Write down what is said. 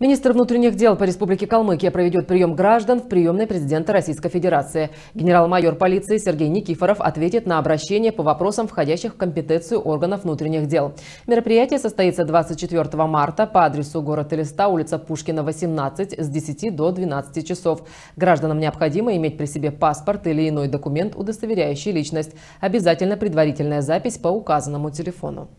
Министр внутренних дел по Республике Калмыкия проведет прием граждан в приемной президента Российской Федерации. Генерал-майор полиции Сергей Никифоров ответит на обращение по вопросам, входящих в компетенцию органов внутренних дел. Мероприятие состоится 24 марта по адресу город Элиста, улица Пушкина, 18, с 10 до 12 часов. Гражданам необходимо иметь при себе паспорт или иной документ, удостоверяющий личность. Обязательно предварительная запись по указанному телефону.